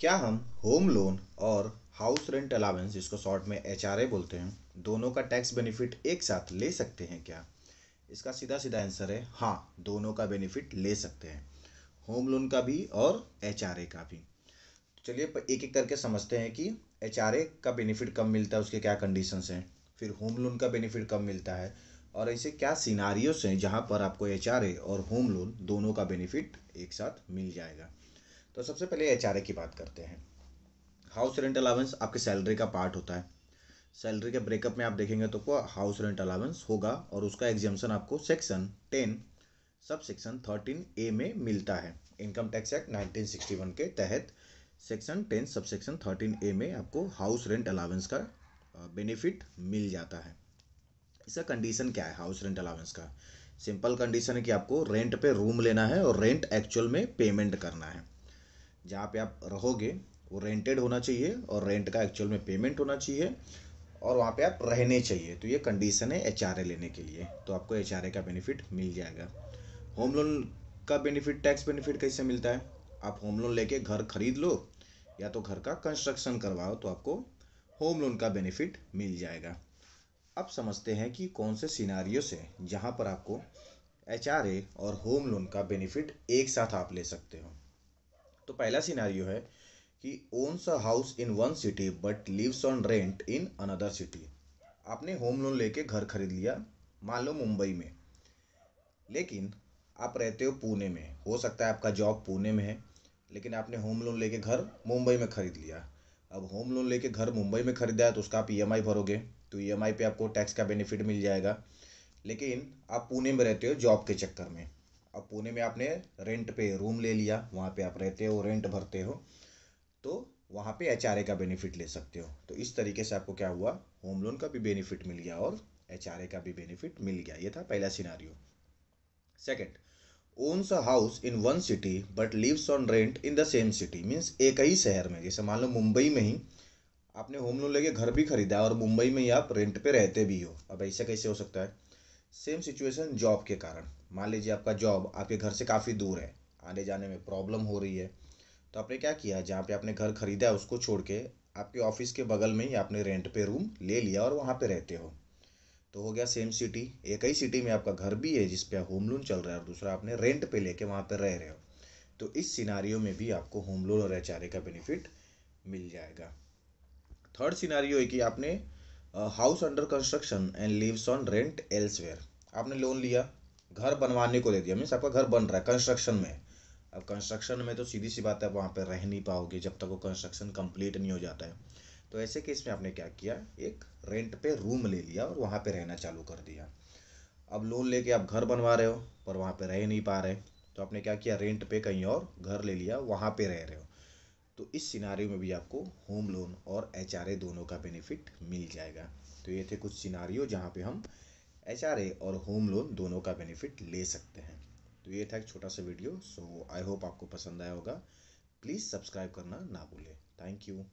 क्या हम home loan और हाउस रेंट अलावेंस जिसको शॉर्ट में एच बोलते हैं दोनों का टैक्स बेनिफिट एक साथ ले सकते हैं क्या इसका सीधा सीधा आंसर है हाँ दोनों का बेनिफिट ले सकते हैं होम लोन का भी और एच का भी चलिए एक एक करके समझते हैं कि एच का बेनिफिट कब मिलता है उसके क्या कंडीशंस हैं फिर होम लोन का बेनिफिट कब मिलता है और ऐसे क्या सिनारियों हैं जहाँ पर आपको एच और होम लोन दोनों का बेनिफिट एक साथ मिल जाएगा तो सबसे पहले एच की बात करते हैं हाउस रेंट अलावेंस आपकी सैलरी का पार्ट होता है सैलरी के ब्रेकअप में आप देखेंगे तो हाउस रेंट अलावेंस होगा और उसका एग्जामेशन आपको section ten sub section thirteen A में मिलता है income tax act nineteen sixty one के तहत section ten sub section thirteen A में आपको हाउस रेंट अलावेंस का बेनिफिट मिल जाता है इसका कंडीशन क्या है हाउस रेंट अलावेंस का सिंपल कंडीशन है कि आपको रेंट पे रूम लेना है और रेंट एक्चुअल में पेमेंट करना है जहाँ पे आप रहोगे वो रेंटेड होना चाहिए और रेंट का एक्चुअल में पेमेंट होना चाहिए और वहाँ पे आप रहने चाहिए तो ये कंडीशन है एच लेने के लिए तो आपको एच का बेनिफिट मिल जाएगा होम लोन का बेनिफिट टैक्स बेनिफिट कैसे मिलता है आप होम लोन लेके घर खरीद लो या तो घर का कंस्ट्रक्शन करवाओ तो आपको होम लोन का बेनिफिट मिल जाएगा अब समझते हैं कि कौन से सिनारियों से जहाँ पर आपको एच और होम लोन का बेनिफिट एक साथ आप ले सकते हो तो पहला सिनारियो है कि owns a house in one city but lives on rent in another city आपने होम लोन लेके घर खरीद लिया मान लो मुंबई में लेकिन आप रहते हो पुणे में हो सकता है आपका जॉब पुणे में है लेकिन आपने होम लोन लेके घर मुंबई में ख़रीद लिया अब होम लोन लेके घर मुंबई में ख़रीदा है तो उसका आप ई e भरोगे तो ई e पे आपको टैक्स का बेनिफिट मिल जाएगा लेकिन आप पुणे में रहते हो जॉब के चक्कर में अब पुणे में आपने रेंट पे रूम ले लिया वहाँ पे आप रहते हो रेंट भरते हो तो वहाँ पे एच का बेनिफिट ले सकते हो तो इस तरीके से आपको क्या हुआ होम लोन का भी बेनिफिट मिल गया और एच का भी बेनिफिट मिल गया ये था पहला scenario second owns a house in one city but lives on rent in the same city means एक ही शहर में जैसे मान लो मुंबई में ही आपने होम लोन लेके घर भी खरीदा और मुंबई में ही आप रेंट पे रहते भी हो अब ऐसा कैसे हो सकता है सेम सिचुएशन जॉब के कारण मान लीजिए आपका जॉब आपके घर से काफ़ी दूर है आने जाने में प्रॉब्लम हो रही है तो आपने क्या किया जहाँ पे आपने घर खरीदा है उसको छोड़ के आपके ऑफिस के बगल में ही आपने रेंट पे रूम ले लिया और वहाँ पे रहते हो तो हो गया सेम सिटी एक ही सिटी में आपका घर भी है जिस पे होम लोन चल रहा है और दूसरा आपने रेंट पे लेके वहाँ पे रह रहे हो तो इस सिनारियों में भी आपको होम लोन और एच का बेनिफिट मिल जाएगा थर्ड सिनारियो है कि आपने house under construction and lives on rent elsewhere आपने लोन लिया घर बनवाने को दे दिया मीन्स आपका घर बन रहा है कंस्ट्रक्शन में अब कंस्ट्रक्शन में तो सीधी सी बात है आप वहाँ पर रह नहीं पाओगे जब तक वो कंस्ट्रक्शन कंप्लीट नहीं हो जाता है तो ऐसे केस में आपने क्या किया एक रेंट पे रूम ले लिया और वहाँ पे रहना चालू कर दिया अब लोन लेके आप घर बनवा रहे हो पर वहाँ पे रह नहीं पा रहे तो आपने क्या किया रेंट पे कहीं और घर ले लिया वहाँ पे रह रहे हो तो इस सिनारियों में भी आपको होम लोन और एच दोनों का बेनिफिट मिल जाएगा तो ये थे कुछ सिनारियों जहाँ पे हम एच और होम लोन दोनों का बेनिफिट ले सकते हैं तो ये था एक छोटा सा वीडियो सो आई होप आपको पसंद आया होगा प्लीज़ सब्सक्राइब करना ना भूलें थैंक यू